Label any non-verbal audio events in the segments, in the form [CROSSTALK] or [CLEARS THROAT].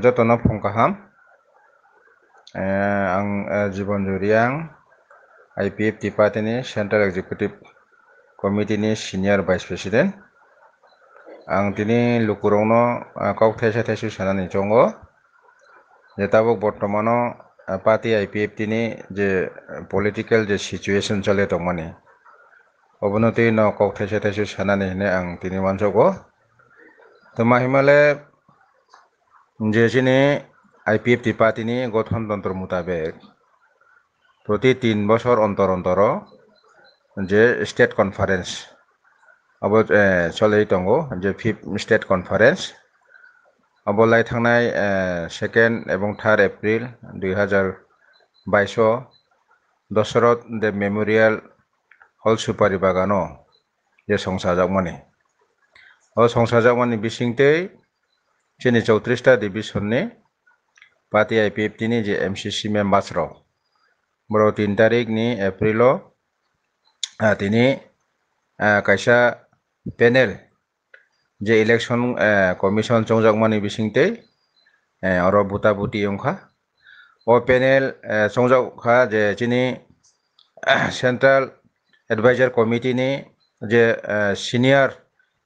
jotono pongkaham ang jibon juriang IPF tipatini Central Executive Committee ni Senior Vice President ang tini lukurongno kok thesa thesu sanani chongo jetabok bortomano party IPF tini je political je situation chole tongmani অবনতি ন cock থেসে থেসে সানানি হিনে আং তিনি মানসক তো মাহিমালে জেসিনে IPFT পাতিনি গঠনতন্ত্র মোতাবেক প্রতি তিন বছর অন্তর অন্তর যে স্টেট কনফারেন্স অব চলেই দঙ্গ যে ফিফ স্টেট কনফারেন্স অবলাই থাंनाय সেকেন্ড এবং থার্ড এপ্রিল দুই হাজার বাইশ দশরথ দেব মেমোরিয়াল হল সুপারি বাগানো যে সংসারজাকমানি হল সংসারজাকমানি বিসিংতেই જેની ચૌત્રીસટા ડિવિઝનની પાતી આઈપીએફટીની જે એમસીસી મેં બાસરો બરો તીન તારીખની એપ્રિલો તેની કૈસા પેનેલ যে ইলেকশন কমিশন সংযোগমানি বিসিংতে আরো ভুটাভুটি অংখা ও প্যানেল সংযোগখা যে যিনি সেন্ট্রাল এডভাইজার কমিটিনি যে সিনিয়র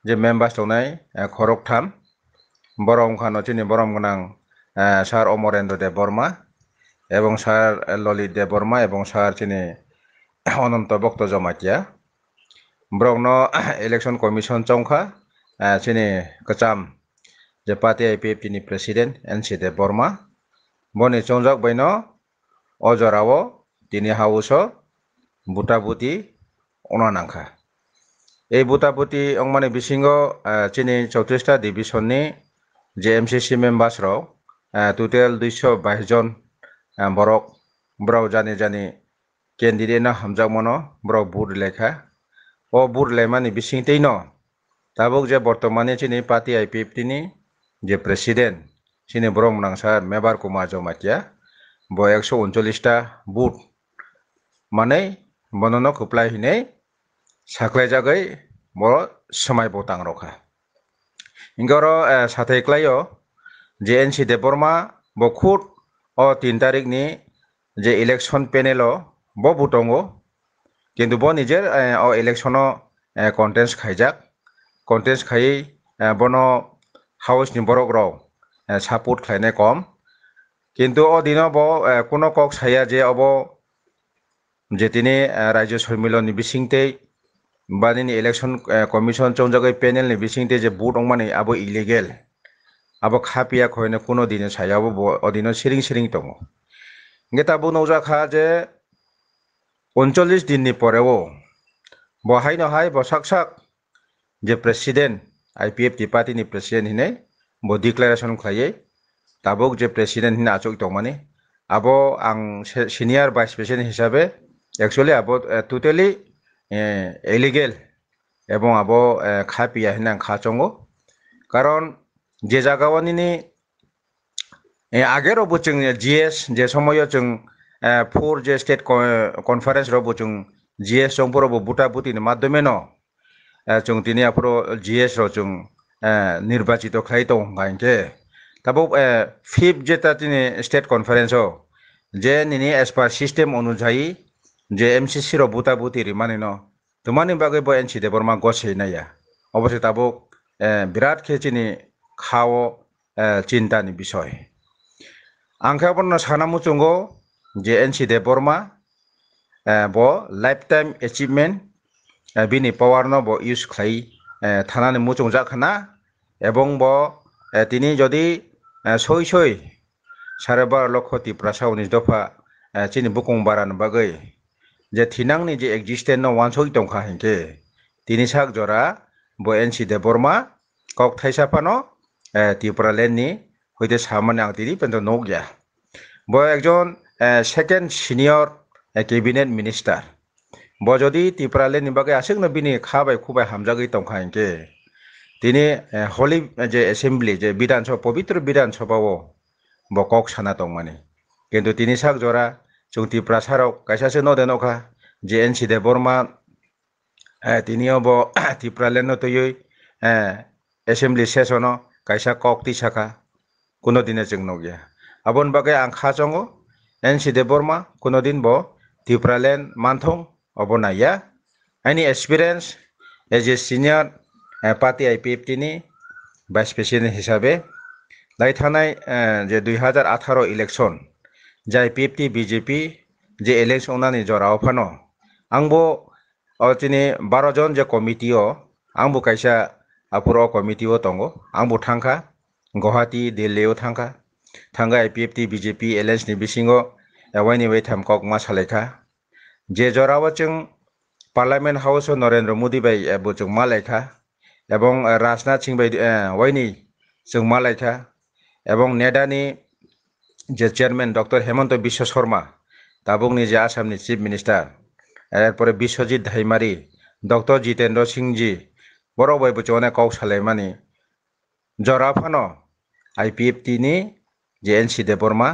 যে মেম্বার্স দৌনাই খরকথাম বরম খান চিনি বরম গোনাং স্যার অমরেন্দ্র দেব বর্মা এবং স্যার ললিত দেব বর্মা এবং স্যার চিনি অনন্ত ভক্ত জমাতিয়া ব্রগ্ন ইলেকশন কমিশন চংখা চিনি কচাম যে পার্টি আই পি এফ টিনি president N C Deb Barma বনি চৌজক বৈন অজরাও তিনি হাউস বুটাবুটি অনানাংখা এই বুটাবুটি অংমানে বিসিঙ্গ চিনি চৌত্রিশটা ডিভিশননি जेएमसिसि मेम्बार्सराव टोटल दुइस' बाइस जन बरक ब्राव जानि जानि केन्डिडेटना हामजामनो ब्राव बुर लेखा अ बुर लेमानि बिसिंतै न ताबुक जे बर्तमाननि सिनि पार्टी आइ पि एफ टिनि जे प्रेसिडेन्ट सिनि ब्रह्म नांसा मेबार कुमार जमातिया ब एकस' उनसल्लिसता बुट माने बननो खोबलायहैनाय साख्लायजागै बर समाय बटां रखा इंगोरो साथे क्लायो जेएनसी देबरमा बखुट अ तीन तारिख नि जे इलेक्शन पेनेल ब बुटंगो किंतु ब निजेर अ इलेक्शन कन्टेन्स खाइजाक कन्टेन्स खाइ बनो हाउस नि बरक रव सापोर्ट खाइने कम किंतु अ दिन ब कोनो कक साया जे अब जेतिनि राज्य सम्मिलन बिसिंतै badini election commission chonjagai panel ni bisingte je vote ongmani abo illegal abo khapia khoine kono dine sayabo odino siring siring tongo ngeta bo noja kha je 39 din ni poreo বহাই নহাই বসাক সাক যে president I P F T পার্টিনি president হিনে বো declaration খাইয়ে তাবুক যে president হিনে আচক দমানে আবো আং সিনিয়র ভাইস প্রেসিডেন্ট হিসাবে অ্যাকচুয়ালি আবো টোটালি এলিগেল এবং আবো খা পিয়া হিনা খা চঙ্গ কারণ যে জাগাওয়ানিনি আগের রব চং জিএস যে সময় চং ফোর যে স্টেট কনফারেন্স রব চং জিএস চং রব বুটা বুটির মাধ্যমে ন চং তিনি আপর জিএস র চং নির্বাচিত খাই তো হাইকে তাবো ফিফ যেটা তিনি স্টেট কনফারেন্স যে নিনি এজ সিস্টেম অনুযায়ী JMCC ro buta buti বুতি রিমানি ন তুমানি bagoi বো enchi de borma gosei na ya obose tabuk বিরাট খেচিনি খাও চিন্তা নি বিষয় আংকে আপন আংখাবন্ন সানামুচুঙ্গ যে এনসি দে বর্মা ব লাইফ টাইম এচিভমেন্ট বি পাওয়ার ন ব ইউজ খাই থানানি মুচুং জাখানা এবং ব তিনি যদি সই সই সাড়ে বারো লক্ষ তিপ্রাসাউনি দফা চিনি বুকং বারান বাগৈ যে থিনাং নিজে এক্সিস্টেন্ট ওয়ানসই টংখা হিংকে তিনি সাক জরা ব এন সি দেবর্মা কক থাইসাফানো ত্রিপুরা লেননি হইতে সামনে আং তিনি পেন্ত নৌ গিয়া বয় একজন সেকেন্ড সিনিয়র কেবিনেট মিনিস্টার ব যদি ত্রিপুরা লেন বাকে আসেক না বিনি খাবাই খুবাই হামজাগি টংখা হিংকে তিনি হলি যে এসেম্বলি যে বিধানসভা পবিত্র বিধানসভাও ব কক সানা টংমানি কিন্তু তিনি সাক জরা চৌতিপ্ৰা চাৰক কাইচাচে নদেনখা জে এন চি দেৱ বৰ্মা তিনিও ব তিপ্ৰালেন তৈ এছেম্বলি চেচন কাইচা কক তি চাকা কোনোদিনে যোগ নগিয়া আবন বাকে আং খা চঙ এন চি দেৱ বৰ্মা কোনোদিন ব তিপ্ৰালেন মানথং অব নাইয়া আইনি experience as a senior party I P F টিনি ভাইচ প্ৰেচিডেণ্ট হিচাপে লাই থানাই যে দুই হাজাৰ আঠাৰ ইলেকশ্যন जाय P F T B J P जे इलेक्सनानि जराव फानो आंबो दिनै जे कमिटिअ आंबो कायसा आपुर' कमिटिअ दङ आंबो थांखा गुवाहाटि दिल्लीयाव थांखा थांगा I F T B J पि एलेन्सनि एवाइनि वे थामकक मा सालायखा जे जराव जों पार्लियामेन्ट हाउस नरेंद्र मोदी बाय एबो जों मा लायखा এবং রাজনাথ সিং বাই जों मा लायखा এবং नेडानि যে চেয়ারম্যান ডক্টর হেমন্ত বিশ্ব শর্মা তাবুং যে আসামনি চিফ মিনিস্টার এরপরে বিশ্বজিৎ ধাইমারি ডক্টর জিতেন্দ্র সিংজি বড় বই বচে অনেক কৌশালে মানে জরাফানো আইপিএফ টিনি যে এন সি দেববর্মা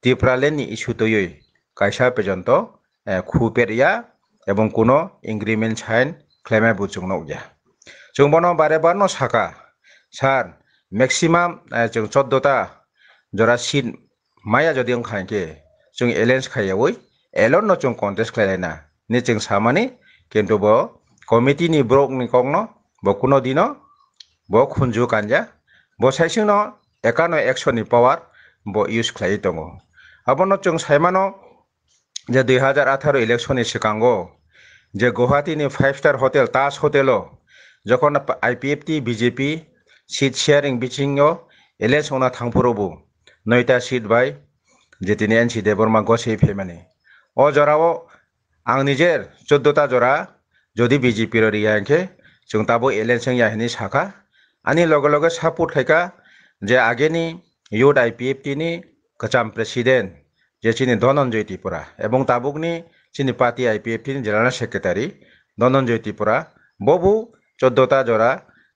ত্রিপুরালেন ইস্যু তৈয়ই কাইসা পর্যন্ত খুপেরিয়া এবং কোনো এগ্রিমেন্ট সাইন ক্লেমে বুচুং নৌয়া চুং বারে বার সাকা সার ম্যাক্সিমাম চোদ্দটা জরা seat maya jadi ang khan ke chung alliance khai yawoi elon no chung contest khai na ni chung samani কিন্তু ব কমিটি নি ব্রক নি কক ন ব কোনো দিন ব খুঞ্জু কানজা ব সাইসিং ন একানো একশো নি পাওয়ার ব ইউজ খাই দङ আবন চং সাইমানো যে দুই হাজার আঠারো ইলেকশনে সিকাঙ্গ যে গুয়াহাটিনি five star hotel Taj hotel যখন আইপিএফটি বিজেপি সিট শেয়ারিং বিচিং এলেস ওনা থাংপুরবু नैता सीट भाई जेतिनी এন সি देवर्मा गसै फेमाने अ जराओ आं निजेर চোদ্দটা জরা যদি বিজেপির রিয়াকে যাবো তাবো ইয়াহিনী সাকা আনি লগে সাপোর্ট খাইকা যে আগে নি youth I P F T নি কচাম প্রেসিডেন্ট যে চিনি ধনঞ্জয় ত্রিপুরা এবং তাবুক নি চিনি party I P F T general secretary Dhananjoy Tripura ববু চোদ্দটা জরা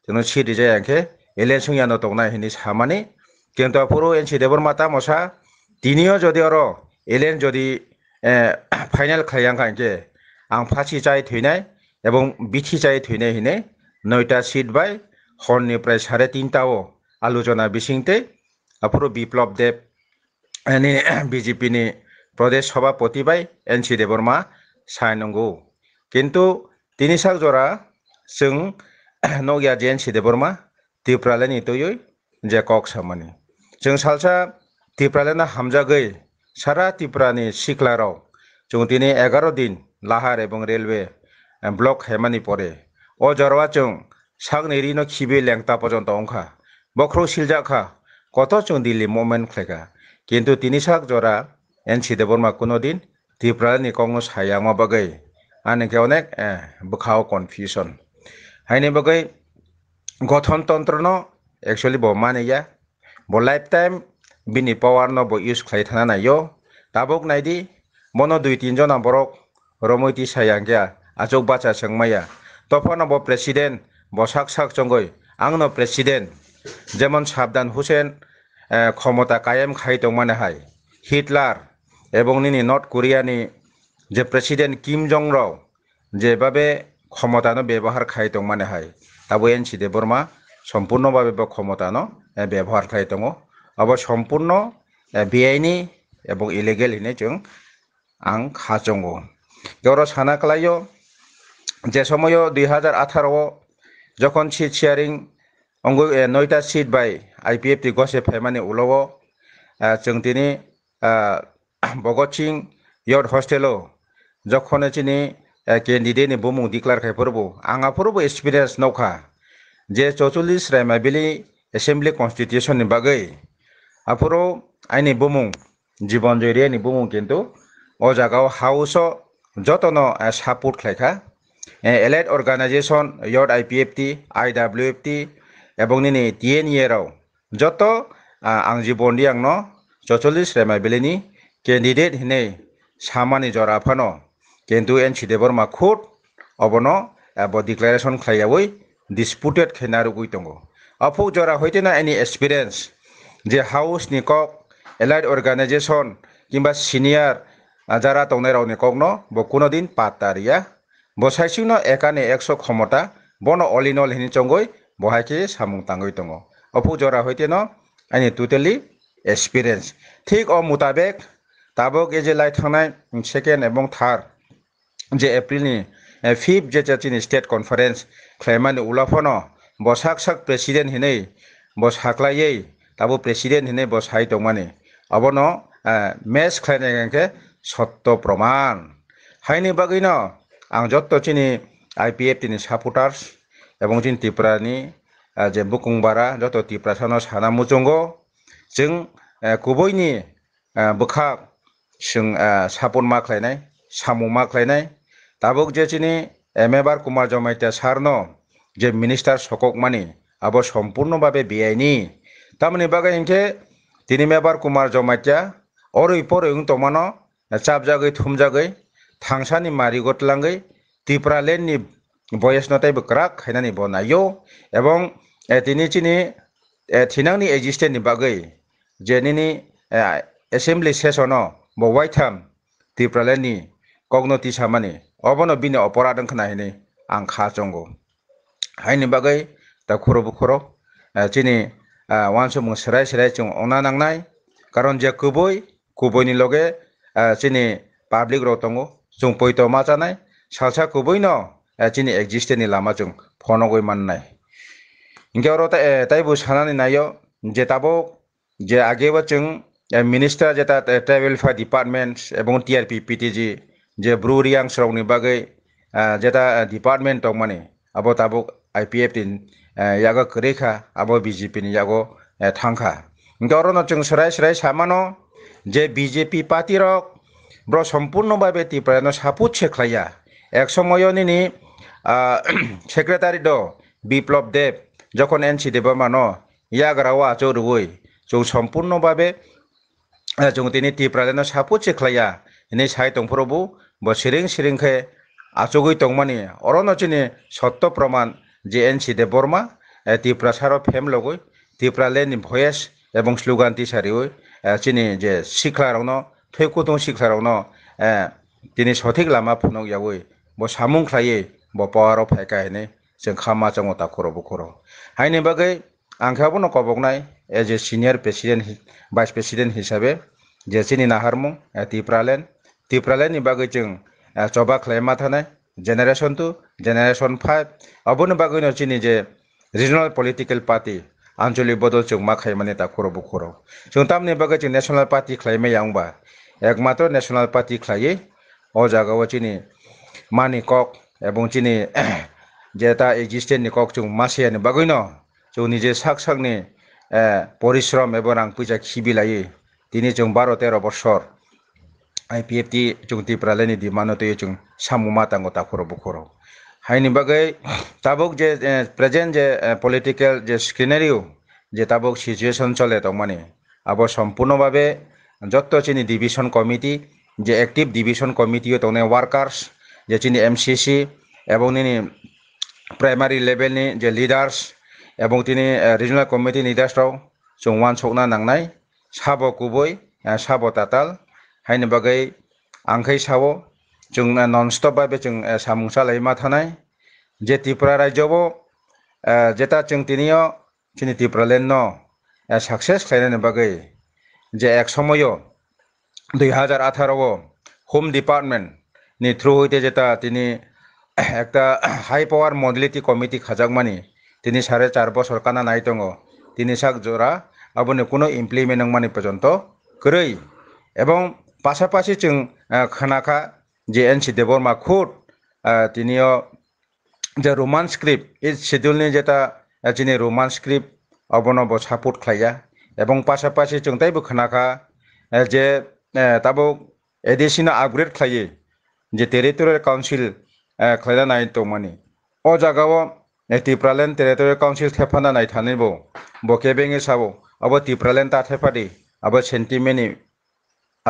তেন সিট রিজায়াকে এলেনসং ইয়ানো তংনা হিনী সামানী কিন্তু পুরো এন সিদেবর মাতা মশা তিনিও যদি অর এলেন যদি ফাইনাল খাইয়াং খাইকে আং ফাঁসি চাই থৈনাই এবং বিথি চাই থৈনাই হিনে নয়টা সিট বাই হরনি প্রায় সাড়ে তিনটাও আলোচনা বিসিংতে অপরু বিপ্লব দেব বিজেপি নি প্রদেশ সভাপতি বাই এন সি সাই সাইনঙ্গু কিন্তু তিনি সাক জরা जों नगिया जेन सिदेबरमा ত্রিপুরালে নিতই যে কক सामानि जों सालसा तिप्रालेना हामजागै সারা तिप्रानि सिख्लाराव जों दिनै एगार' दिन लाहार एबं रेलवे ब्लक हेमानि পরে ও জরওয়া চং সাগ নেরি ন খিবে পর্যন্ত অংখা বক্রো সিলজাখা কত চং দিল্লি মোমেন্ট খেকা কিন্তু তিনি সাক জরা এন সি দেবরমা কোনো দিন ত্রিপুরানি কং হাইয়ামা বাকে আনকে অনেক বুখাও কনফিউশন হাইনি বাকে গঠনতন্ত্র ন একচুয়ালি বমানিয়া bo life time bini power no bo use khlai thana na yo tabok nai di mono dui tin jona borok romoi ti sayang gya ajok bacha sengmaya তফানো ব প্রেসিডেন্ট বসাক সাক চঙ্গই আংনো প্রেসিডেন্ট যেমন সাবধান হুসেন ক্ষমতা কায়েম খাই তংমানে হাই হিটলার এবং নিনি নর্থ কোরিয়ানি যে প্রেসিডেন্ট কিম জং রাও যেভাবে ক্ষমতানো ব্যবহার খাই তংমানে হাই তাবো এন সি দেববর্মা সম্পূর্ণভাবে ক্ষমতানো ব্যবহার খাই দো अब সম্পূর্ণ বেআইনি এবং ইলিগেল হিনে जों সানা খালাইও যে সময় দুই হাজার আঠারো যখন সিট শেয়ারিং অঙ্গ নয়টা সিট বাই আইপিএফ টি গসে ফাইমানি উলব जों দিনে ভগৎ সিং ইয়ড হস্টেলও যখন চিনি ক্যান্ডিডেটনি বুমুং ডিক্লার খাইফোরবো আঙাফোরবো এক্সপিরিয়েন্স নৌকা যে চৌচল্লিশ রায়মাবিলি एसेम्ली कन्स्टिट्युसन नि बागै आफ्नो आइनि बुमुं जीवन जरियानि बुमुं किन्तु अ जागाव हाउस जतन सापोर्ट खाइखा एलाइट अर्गानाइजेसन यट I P F T I W F T एबं निनि टि एन इयाराव जत आं जीवननि आं न सचल्लिस रेमाबिलिनि केन्डिडेट हिने सामानि जराफानो किन्तु एन सि देबर माखुद अबन एब डिक्लेरेसन खाइयाबै डिसपुटेड खेनारुगै दङ' আফৌ জৰা হৈতে না এনি এক্সপিৰিয়েঞ্চ যে হাউচ নি কওক এলাইড অৰ্গেনাইজেশ্যন কিম্বা চিনিয়াৰ যাৰা টনাই ৰাও নি কওক ন ব কোনোদিন পাত্তাৰিয়া বচাইছো ন একানে একশ ক্ষমতা বন অলি নল হেনি চংগৈ বহাইকে চামুং টাঙৈ টঙ অফু জৰা সৈতে ন এনি টোটেলি এক্সপিৰিয়েঞ্চ ঠিক অ মোতাবেক তাবক এই যে লাই থনাই ছেকেণ্ড এবং থাৰ্ড যে এপ্ৰিলনি ফিফ্থ যে চাচিন ষ্টেট কনফাৰেঞ্চ খেমানি ওলাফ ন বসাক সাক প্রেসিডেন্ট হিনে বসাকলাই তাবো প্রেসিডেন্ট হিনে বসাই দংমানে অবন মেস খাইনাইকে সত্য প্রমাণ হাইনি বাগৈন আং যত চিনি আই পি এফ তিনি সাপোর্টার্স এবং চিনি ত্রিপুরা যে বুকুংবারা যত ত্রিপুরা সানো সানা মুজঙ্গ जों गुबैनि बोखा जों साबन माख्लायनाय साम' माख्लायनाय दाबो जेथिनि एम ए बार कुमार जमायतिया सारन' যে মিনিষ্টার সকক মানে আবো সম্পূর্ণভাবে বেআইনি তামানি বাকে ইংকে তিনি মেবার কুমার জমাইতিয়া অরই পর ইং তমানো চাপজাগৈ থুমজাগৈ থাংসানি মারি গতলাঙ্গৈ টিপ্রালেননি বয়সনতাই ক্রাক খাইনানি বনাইও এবং তিনি চিনি থিনাংনি এক্সিস্টেন্টনি বাগৈ জেনিনি এসেম্বলি সেশনো বো ওয়াইথাম টিপ্রালেননি কগ্নতি সামানি অবনো বিনি অপরাধ খানাহিনি আং খা চঙ্গ haini bagai ta khoro bu khoro chini wanso mung serai serai chung ona nangnai karon je kuboi kuboi ni loge chini public ro tongo chung poi to ma chanai salsa kuboi no chini exist ni lama chung phono goi mannai inge oro ta tai bu sanani nayo je tabo je age ba chung minister jeta travel for departments ebong trp ptg je brewery ang srong ni bagai jeta department tong mani abo tabuk 아이 p f 딘 야가 আবো BJP BJP থাকা 탕카 গরণ চং সরাই সরাই সামানো যে BJP party rock ব্র সম্পূর্ণভাবে টিপ্রায়ণ সাপুত সেখ্লাইয়া এক সময় নিনি সেক্রেটারি দ বিপ্লব দেব যখন এন সি দেবা মানো ইয়াগ রাওয়া রুই চৌ সম্পূর্ণভাবে চৌ তিনি টিপ্রায়ণ সাপুত সেখ্লাইয়া ইনি সাই তংফরবু ব সিরিং সিরিংখে আচগুই অরণ অরণচিনি সত্য প্রমাণ जेएनसी बर्मा त्रिपुरा सारो फेम लगै त्रिपुरा लेनि भयस এবং স্লোগান তিসারিও চিনি যে শিক্ষারাউন থৈকুতং শিক্ষারাউন তিনি সঠিক লামা ফুনক যাবই ব সামুং খ্লাইয়ে ব পাওয়ারও ফাইকা হেনে जों खामा जोङो दाखरबो खर' हायनि बागै आंखाबो नकबगनाय as a senior president vice president हिसाबै जेसेनि नाहारमुं टिप्रालेण्ड टिप्रालेण्डनि बागै जों जबा खालामा थानाय generation 2, generation 5, abon bago no chini je regional political party anjuli bodol chung ma khai mane ta khoro bu khoro. Chung tamne baga chini national party khlai me yang ba. Ekmatro national party khlai o jaga wa chini mani kok এবং চিনি যে তা existent cock চুং মাসে আনি বাগুই ন চৌ নিজে সাক সাকনি পরিশ্রম এবং আং পূজা খিবি লাইয়ে তিনি চুং বারো তেরো বছর IPFT chung ti pralani di mano to chung samuma tango ta khoro bukhoro haini bagai tabuk je eh, present je eh, political je scenario যে তাবক সিচুয়েশন চলে তো মানে আবার সম্পূর্ণভাবে যত চিনি ডিভিশন কমিটি যে অ্যাক্টিভ ডিভিশন কমিটিও তনে ওয়ার্কার্স যে চিনি এমসিসি এবং তিনি প্রাইমারি লেভেল নি যে লিডার্স এবং তিনি রিজনাল কমিটি লিডার্সরাও চৌহান সকনা নাংনাই সাব কুবই সাব তাতাল haini bagai angkai sawo chung eh, non stop ba chung eh, samungsa laima thanai je tipra raijobo eh, jeta chung tinio chini tipra lenno success খাইনে বাকি যে এক সময়ও দুই হাজার আঠারো হোম ডিপার্টমেন্ট নি থ্রু হইতে যেটা তিনি একটা হাই পাওয়ার মডেলিটি কমিটি খাজাকমানি তিনি সাড়ে চার বছর কানা নাই দङ তিনি সাক জোড়া আবনে কোনো ইমপ্লিমেন্ট মানে পর্যন্ত করেই এবং পাশাপাশি চ খানাখা যে এন সি দেবর্মা খুট তিনিও যে রোমান স্ক্রিপ্ট এই শিডিউলনি যেটা যিনি রোমান স্ক্রিপ্ট অবনব সাপোর্ট খাইয়া এবং পাশাপাশি চংতাইবো খানাখা যে তাবো এদেশিনা আপগ্রেড খাইয়ে যে টেরিটোরিয়াল কাউন্সিল খাইলা নাই তৌমানি ও জায়গাও টিপ্রালেন টেরিটোরিয়াল কাউন্সিল খেফানা নাই থানিব বকে বেঙে সাবো আবার টিপ্রালেন তাথেফাদি আবার sentiment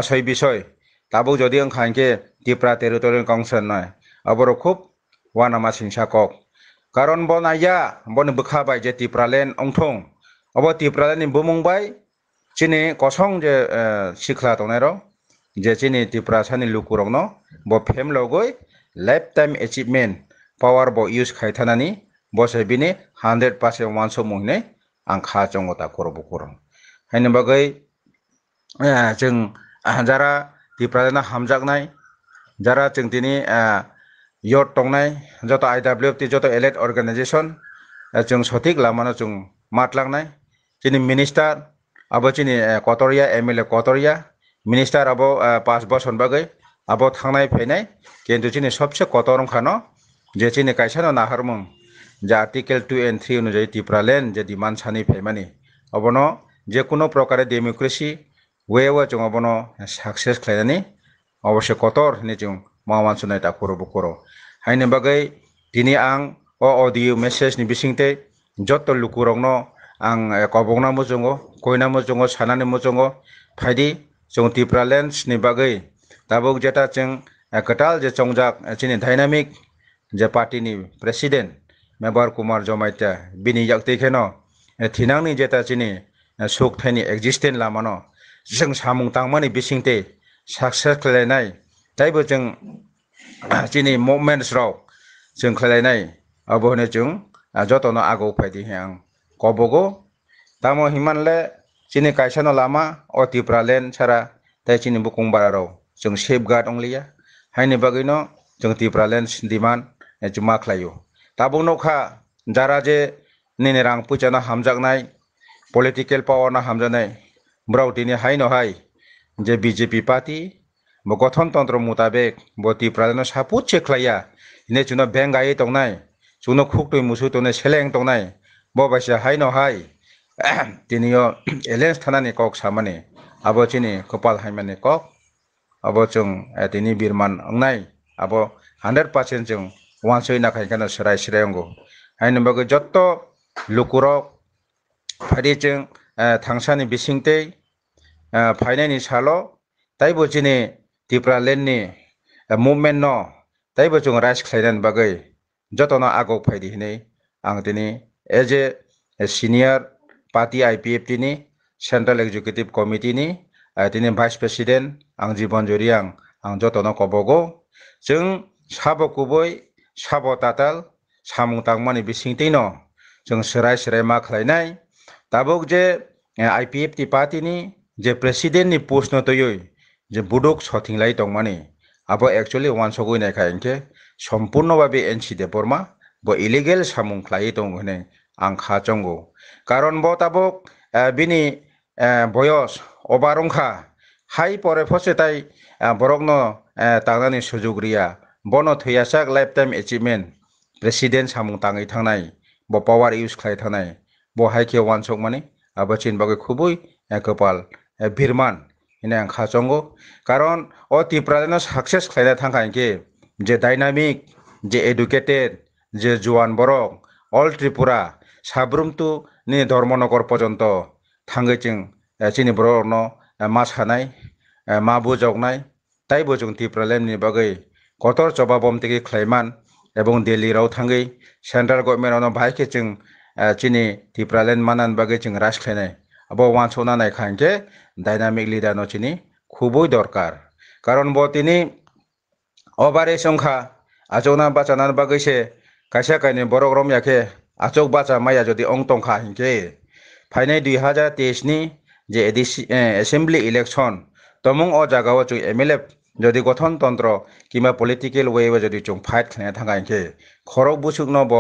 asoi bisoi tabuk jodi ang khan ke tipra territorial council noi aboro khub wana ma singsa kok karon bon aya bon bukha bai je tipra len ongthong abo tipra len bumung bai chini kosong je sikla tonai ro je chini tipra sani lukurong no bo phem logoi life time achievement power ব use খাইথানানি বসে বিনি hundred percent one সো মুহিনে আং খা চঙ্গতা করব করং হাইন বাকি जों যারা টিপ্রাজানা হামজাকনাই যারা চিনি ইয়ট টংনাই যত আই ডাব্লিউ টি যত এলেট অর্গানাইজেশন চিং সঠিক লামানো চিং মাতলাংনাই চিনি মিনিস্টার আবো চিনি কটরিয়া এম এল এ কতরিয়া মিনিস্টার আবো পাঁচ বছর বাকে আবো থাকাই ফেনাই কিন্তু চিনি সবচেয়ে কটর খানো যে চিনি কাইসানো নাহারমং যে আর্টিকেল টু এন্ড থ্রি অনুযায়ী টিপ্রালেন যে ডিমান্ড সানি ফেমানি অবনো যে কোনো প্রকারে ডেমোক্রেসি वेवा चुङ बनो सक्सेस खालायनानै अवश्य कतर नि जों मावा सुनायता खरबो खर' हायनो बागै दिनै आं अ अडिअ मेसेजनि बिसिंते जत' लुकुरंनो आं कबंना मोजङ कयना मोजङ सानानै मोजङ फायदि जों टिप्रालेन्सनि बागै दाबुक जेटा जों कटाल जे चंजाक चिनि डायनामिक जे पार्टीनि प्रेसिडेन्ट मेबार कुमार जमाइता बिनि याक्तिखेनो थिनांनि जेटा चिनि सुख थाइनि एक्जिस्टेन्ट लामानो जों सामुं दांमोन बिसिंते साक्सेस खालायनाय जायबो जों जोंनि मुभमेन्टस राव जों खालायनाय अबहनो जों जतन' आगौ बायदि आं गबगो दामो हिमानले जोंनि कायसानो लामा अतिब्रा लेन सारा दाय जोंनि बुकुंबारा राव जों सेफ गार्ड अंलिया हायनि बागैनो जों तिब्रा लेन डिमान्ड जुमा खालायो दाबुनोखा जारा जे निने रां फैसानो हामजानाय पलिटिकेल पावारनो हामजानाय ब्राउटीने हाय नहाय जे बीजेपी पार्टी बो गठनतन्त्र मुताबिक बति प्रधान सापुत चेख्लाया हिने चुनो बैंक गायै तंनाय चुनो खुक्टुइ मुसु तने सेलें तंनाय बबाइसा हाय नहाय तिनियो एलेन्स थानानि कक सामाने आबो चिनि कपाल हायमाने कक आबो जों तिनि बिरमान अंनाय आबो हान्ड्रेड पार्सेन्ट जों वानसै नाखायखाना सोराय सिरायंगौ हायनोबागो जत्त लुकुरक फारिजों 당사니 미싱때 파이낸이 샬로 다이버지니 디브랄렌니 무브멘노 다이버중 라이스 클라이덴 바게 যতন আগক ফাইদি হিনে আং তিনি as a senior party IPF তিনি সেন্ট্রাল এক্সিকিউটিভ কমিটি নি তিনি ভাইস প্রেসিডেন্ট আং জীবন জুরি আং আং যতন কবগো जों साब गुबै साब दाताल सामुं दांमानि बिसिंतैन जों सोराय सोराय मा खालायनाय दाबुक जे IPF ti party ni je president ni post no to yoi je budok shoting lai tong mani abo actually one so goi na khaing ke সম্পূর্ণ ভাবে NC Debbarma bo illegal samung khlai tong hene ang kha chongo karon bo tabok bini boyos obarongkha hai pore phose tai borokno tangnani sujugriya bono thyasak lifetime achievement president samung tangai thangnai bo power use khlai thangnai bo hai ke wan sok mani ᱟᱵᱚ ᱵᱟᱜᱮ খুবই একপাল ᱵᱤᱨᱢᱟᱱ ᱤᱱᱟᱹ ᱠᱷᱟ কারণ ᱠᱟᱨᱚᱱ ᱚ ᱛᱤᱯᱨᱟᱫᱮᱱ success ᱠᱷᱟᱭᱱᱟ ᱛᱷᱟᱝ ᱠᱟᱱ যে ডাইনামিক যে এডুকেটেড যে জুয়ান বরং অল ত্রিপুরা সাব্রুমতু নি ধর্মনগর পর্যন্ত থাঙ্গে চিং চিনি বরণ মা সানাই মা বুজগনাই তাই বজং ত্রিপুরালেমনি বাগৈ কতর চবা থেকে খ্লাইমান এবং দিল্লিরাও থাঙ্গৈ সেন্ট্রাল গভর্নমেন্ট ভাইকে চিং chini ti pralen manan bage ching ras khene abo wan chona nai khan je dynamic leader no chini khuboi dorkar কারণ বো তিনি অবারে সংখ্যা আচনা বাঁচানার বাগৈছে কাইসা কাইনি বড় রম ইয়াকে আচক বাঁচা মাইয়া যদি অং টংখা হিংকে ফাইনাই দুই হাজার তেইশনি যে এসেম্বলি ইলেকশন তমং অ জাগাও চুই এম এল এফ যদি গঠনতন্ত্র কিংবা পলিটিক্যাল ওয়েবে যদি চুং ফাইট খেলে থাকা হিংকে খরক বুসুক নব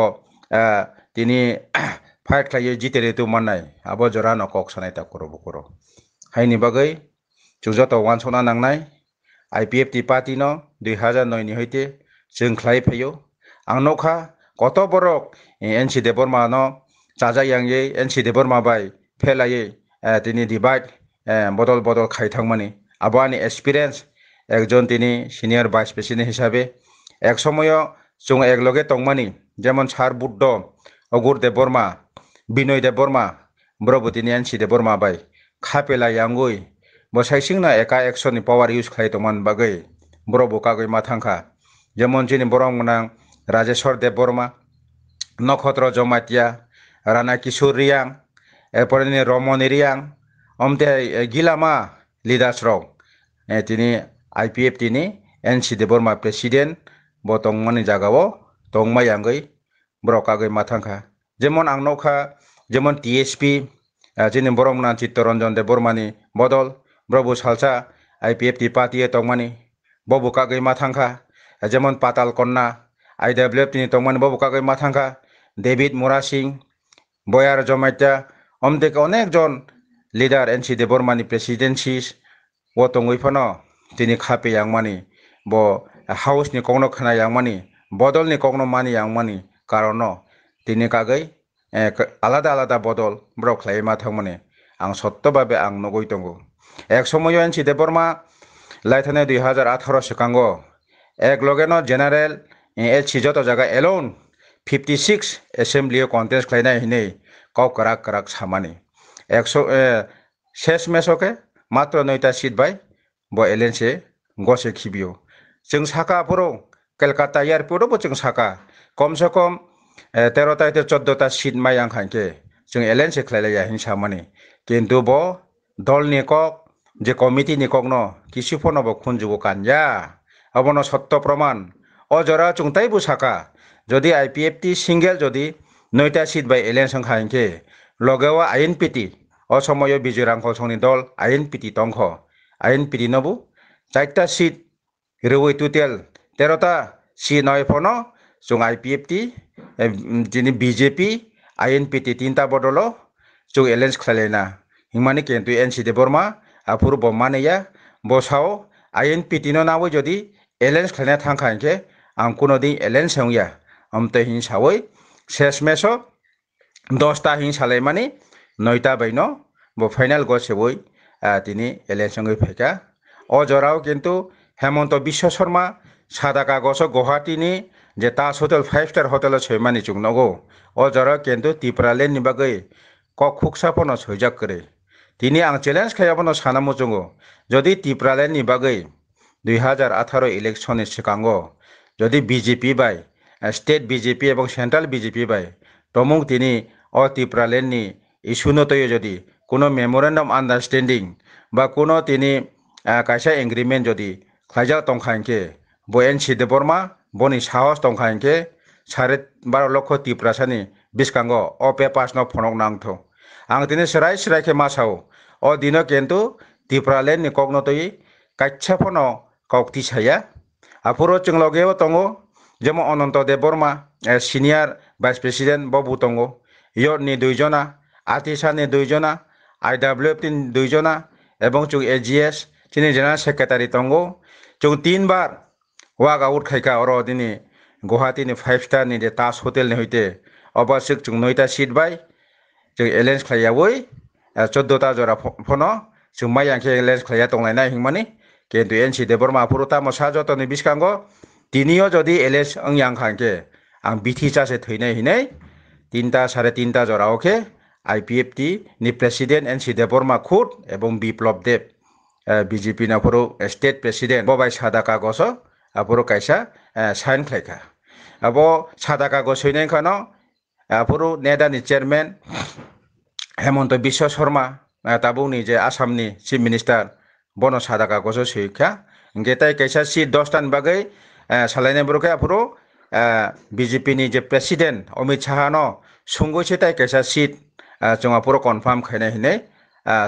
তিনি [CLEARS THROAT] ফাইট খাইয়ে জিতেরে তো মাননাই আবো জরা নকক সানাই তা করব করো হাইনি বাগৈ চুজত ওয়ান সনা নাংনাই I P F T party ন দুই হাজার নয়নি হইতে जों ख्लाय फैयो आं नखा कत बरक एन सि दे बर्मा न जाजायांयै एन सि दे बर्मा फेलायै তিনি ডিভাইড বদল বদল খাই থাকমানি আবানি এক্সপিরিয়েন্স একজন তিনি সিনিয়র ভাইস প্রেসিডেন্ট হিসাবে এক সময় চুং একলগে তংমানি যেমন সার বুদ্ধ অগুর দেব বর্মা বিনয় দেব বর্মা ব্রবতী নিয়ানসি দেব বর্মা বাই খাপেলা ইয়াঙ্গুই না একা একশোনি পাওয়ার ইউজ খাই তোমান বাগৈ ব্রব কাগৈ মাথাঙ্কা যেমন যিনি বরং নাং রাজেশ্বর দেব বর্মা নক্ষত্র জমাতিয়া রানা কিশোর রিয়াং এরপরে রমন রিয়াং অমতে গিলামা লিদাস রং তিনি আইপিএফ তিনি এনসি বর্মা প্রেসিডেন্ট বতংমানি জাগাও তংমায়াঙ্গৈ brokagoi mathangkha jemon angnokha jemon TSP jini boromna chittaranjan de bormani bodol brobu salsa IPF ti party e tongmani bobu kagoi mathangkha jemon patal konna IWF ni tongmani bobu kagoi mathangkha David Mura Singh বয়ার জমাইতা অমদেকে অনেকজন leader N C দেবরমানি প্রেসিডেন্সিস ও তঙ্গুইফান তিনি খাপে ইয়াংমানি ব হাউসনি কংনো খানা ইয়াংমানি বদলনি কংনো মানি ইয়াংমানি কারণ দিনে কাগৈ আলাদা আলাদা বদল ব্রক খাইমা থাকমনে আং সত্যভাবে আং নগৈ দঙ্গ এক সময় এন সি দেববর্মা লাইথানে দুই হাজার আঠারো সিকাঙ্গ এক লগেন জেনারেল এল সি যত জায়গা এলোন ফিফটি সিক্স এসেম্বলিও কনটেস্ট খাইনাই হিনে কাউ কারাক কারাক সামানি একশো শেষ মেসকে মাত্র নয়টা সিট বাই ব এলেন সে গসে খিবিও जों साखाफोराव কলকাতা এয়ারপোর্টও जों साखा কমসে কম তেৰ তাৰিখে চৈধ্যটা চিট মাই আংখানকে जों एलेन से खलाय जाहैनो सामानि किन्तु ब दल निकक जे कमिटी निकक न किसुफोर नब खुनजुबो कानजा अबन सत्य प्रमाण अजरा चुंताइ बुसाका যদি I P F T single যদি নয়টা সিট বাই এলিয়েন্স সংখ্যাকে লগেওয়া আই এন পি টি অসময় বিজয়রাঙ্ক সংনি দল আই এন পি টি টংখ আই এন পি টি নবু চারটা সিট রেউই টুটেল তেরোটা সি নয় ফন চুং আই পি এফ টি যিনি BJP I N P T তিনটা বদল চুং এলেন্স খালাইনা হিমানি কিন্তু এন সি দে বর্মা আপুর বমানেয়া বসাও আই এন পি টি নাম যদি এলেন্স খালাইনা থাকাইকে আম কোনো দিন এলেন্স হইয়া আমতে হিং সাবই শেষ মেস দশটা হিং হিন মানে নয়টা বাইন ব ফাইনাল গছ সেবই তিনি এলেন্স সঙ্গে ফেকা অজরাও কিন্তু হেমন্ত বিশ্ব শর্মা সাদা কাগজ গুহাটি নি যে Taj hotel five star hotel সৈমানি চুংনগো ও জর কিন্তু তিপ্রালে নিবাগৈ ক খুকসাপন সৈজাক করে তিনি আং চ্যালেঞ্জ খাইয়াবন সানামো চুঙ্গো যদি তিপ্রালে নিবাগৈ দুই হাজার আঠারো ইলেকশনের সিকাঙ্গ যদি বিজেপি বাই স্টেট বিজেপি এবং সেন্ট্রাল বিজেপি বাই তমুক তিনি অ তিপ্রালেননি ইস্যুনতই যদি কোনো মেমোরেন্ডাম আন্ডারস্ট্যান্ডিং বা কোনো তিনি কাইসা এগ্রিমেন্ট যদি খাইজা তংখাইকে বয়েন সিদ্ধবর্মা বনি সাহস টংখাইকে সাড়ে বারো লক্ষ তিপ্রাসানি বিসকাঙ্গ অ পেপাস ফনক নাংথ আং তিনি সেরাই সেরাইকে সও অ দিন কিন্তু তিপ্রালেন নিকগ্নতই কাচ্ছা ফন কক্তি সাইয়া আপুরো চিংলগেও তঙ যেমন Ananta Debbarma senior vice president ববু তঙ্গো নি দুইজনা নি দুইজনা আই ডাব্লিউ এফ দুইজনা এবং চুং এজিএস তিনি জেনারেল সেক্রেটারি তঙ্গো চুং তিনবার ওয়াগা উঠখাইকা অর দিনে গুয়াহাটিনি ফাইভ স্টারনি যে তাজ হোটেলনি হইতে অবাসিক যোগ নয়টা সিট বাই যোগ এলেঞ্জ খাইয়াবই চোদ্দটা জরা ফন যোগ মাই আংকে এলেঞ্জ খাইয়া দংলাইনা হিংমানি কিন্তু এন সি দেবর মাফুরো তামো সা যতনি বিসকাঙ্গ তিনিও যদি এলেঞ্জ অং আংখাংকে আং বিথি চাষে থৈনাই হিনাই তিনটা সাড়ে তিনটা জরাওকে আইপিএফটি নি প্রেসিডেন্ট এন সি দেববর্মা খুদ এবং বিপ্লব দেব বিজেপি নাফরো স্টেট প্রেসিডেন্ট ববাই সাদা কাগজ আপুরো কাইসা সাইন খাইখা আবো সাদা কাগজ হইনাই খানো আপুরো নেডানি চেয়ারম্যান হেমন্ত বিশ্ব শর্মা তাবুনি যে আসামনি চিফ মিনিস্টার বন সাদা কাগজ সৈখা গেতাই কাইসা সি দশটান বাগৈ সালাইনাই বরকে বিজেপি নি যে প্রেসিডেন্ট অমিত শাহানো সুঙ্গুছে তাই কাইসা সিট চুঙাপুরো কনফার্ম খাইনাই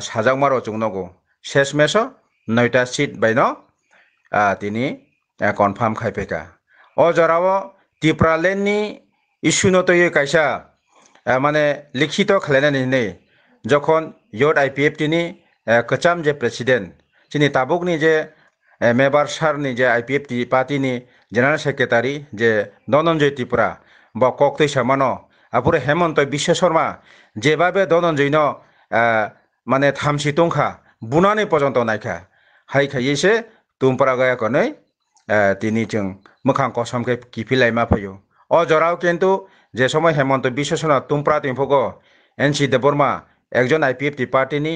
সাজাও মারো চুংনগো শেষ মেশ নয়টা সিট বাইন তিনি কনফার্ম খাইফেকা ও o jorao tipra ni issue মানে লিখিত ye যখন ইয়ট আই পি এফ nei যখন ইয়ড আইপিএফ তিনি কচাম যে প্রেসিডেন্ট তিনি তাবুকনি যে মেবার সারনি যে আইপিএফ পার্টিনি জেনারেল সেক্রেটারি যে ধনঞ্জয় ত্রিপুরা বা ককতৈ সামানো আপুরে হেমন্ত বিশ্ব শর্মা যেভাবে ধনঞ্জয়ন মানে থামসি তুংখা বুনানি পর্যন্ত নাইখা হাই খাইয়েছে তুমপারা গয়া কনৈ তিনি চং মুখাং কসমকে কিফিলাইমা ফয়ু অ জরাও কিন্তু যে সময় হেমন্ত বিশ্ব শর্মা তুমপ্রা তিনফুক এন সি দেববর্মা একজন আই পি এফ টি পার্টিনি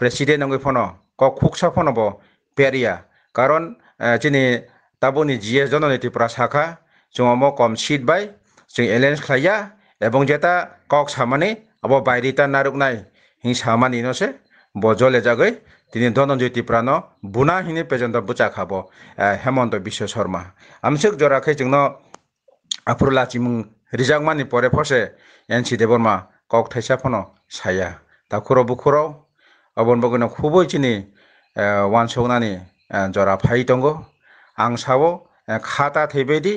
প্রেসিডেন্ট নঙ্গি ফন ক খুকসা ফনব পেরিয়া কারণ চিনি তাবনি জি এস জননীতিপ্রা শাখা চুমো কম সিট বাই চুই এলেন্স খাইয়া এবং যেটা কক সামানি আবার বাইরিতা নারুক নাই হিং সামানি নসে বজলে জাগৈ তিনি ধনঞ্জয় ত্রিপ্রাণ বুনা হিনি পেজন্ত বুচা খাব হেমন্ত বিশ্ব শর্মা আমসেক জরা খে চিংন আফরুলা চিমুং রিজাকমানি পরে ফসে এনসি দেবর্মা কক থাইসা ফনো সায়া তা খুরো বুখুরাও অবন বগন খুবই চিনি ওয়ান সৌনানি জরা ফাই দঙ্গ আং সাও খাতা থৈবেদি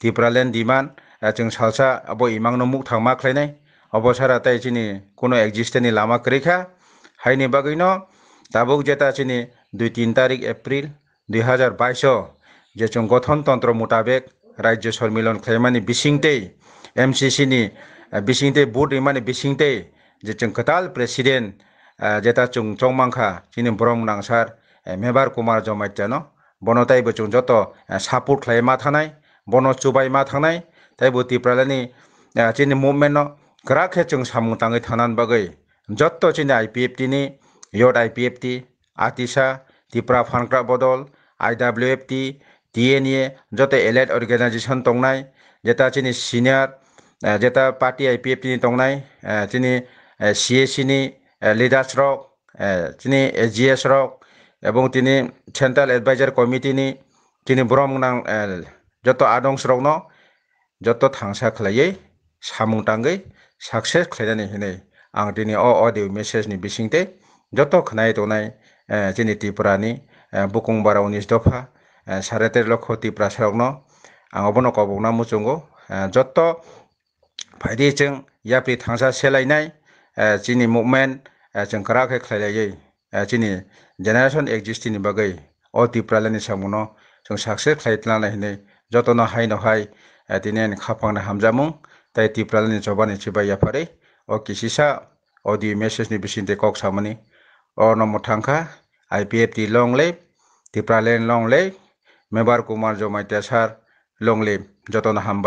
ত্রিপ্রালেন ডিমান চিং সালসা অব ইমাংনো মুখ থাকমা খ্লাইনাই অবসারা তাই চিনি কোনো এক্সিস্টেন্টনি লামা করেখা হাইনি বাগৈনো তাবুক জেতা আছে দুই তিন তারিখ এপ্রিল দুই হাজার বাইশ যে গঠনতন্ত্র মোতাবেক রাজ্য সর্মিলন খেমানি বিসিংতেই নি বিসিংতে বুট ইমানি বিসিংতে যে চুং কতাল প্রেসিডেন্ট যেটা চুং চৌমাংখা চিনি ব্রম নাংসার মেবার কুমার জমাইত্যানো বনতাই চুং যত সাপোর্ট খাইমা থানায় বন চুবাই চুবাইমা থানায় তাইবো তিপ্রালানি চিনি মুভমেন্ট গ্রাখে চুং সামু তাঙে থানান বাগৈ যত চিনি আই পি এফ টিনি জোট আই পি এফ টি আতিশা ত্রিপুরা ফানক্রা বদল আই ডাব্লিউ এফ টি টিএ নিয়ে যত এলাইট অর্গানাইজেশন টংনাই যেটা চিনি সিনিয়র যেটা পার্টি আই পি এফ টিনি টংনাই চিনি সি এ সিনি লিডার্স রক চিনি এস জি এস রক এবং তিনি সেন্ট্রাল এডভাইজার কমিটিনি তিনি ব্রহ্মনাং যত আদংশ রকন যত থাংসা খালাইয়ে সামুং টাঙ্গै সাকসেস খাইনাनै होनै आं दिनै अ अडिय' मेसेजनि बिसिंते যত खोनाय दौनाय जोंनि त्रिपुरानि बुकुं बारा उनिस दफा साराय तेर लक्ष त्रिपुरा सारकनो आं अबनो कबगना मुचुंगो जत फायदि जों याप्रि थांसा सेलायनाय जोंनि मुभमेन्ट जों काराखै ख्लायलायै जोंनि जेनेरेसन एक्जिस्टिनि बागै अ त्रिपुरालायनि सामुनो जों साक्सेस ख्लायलायनानै हिनै जतनो हायनोहाय दिनेन खाफांनो हामजामुं ताइ त्रिपुरालायनि जबानि सिबाय याफारै अ किसिसा अ दि मेसेजनि बिसिन्ते कक सामनि অনমথাংখা আই পি এফ টি লং লেপ টিপ্রালেন লং লেপ মেবার কুমার জমাইতা সার লং লেপ যত হাম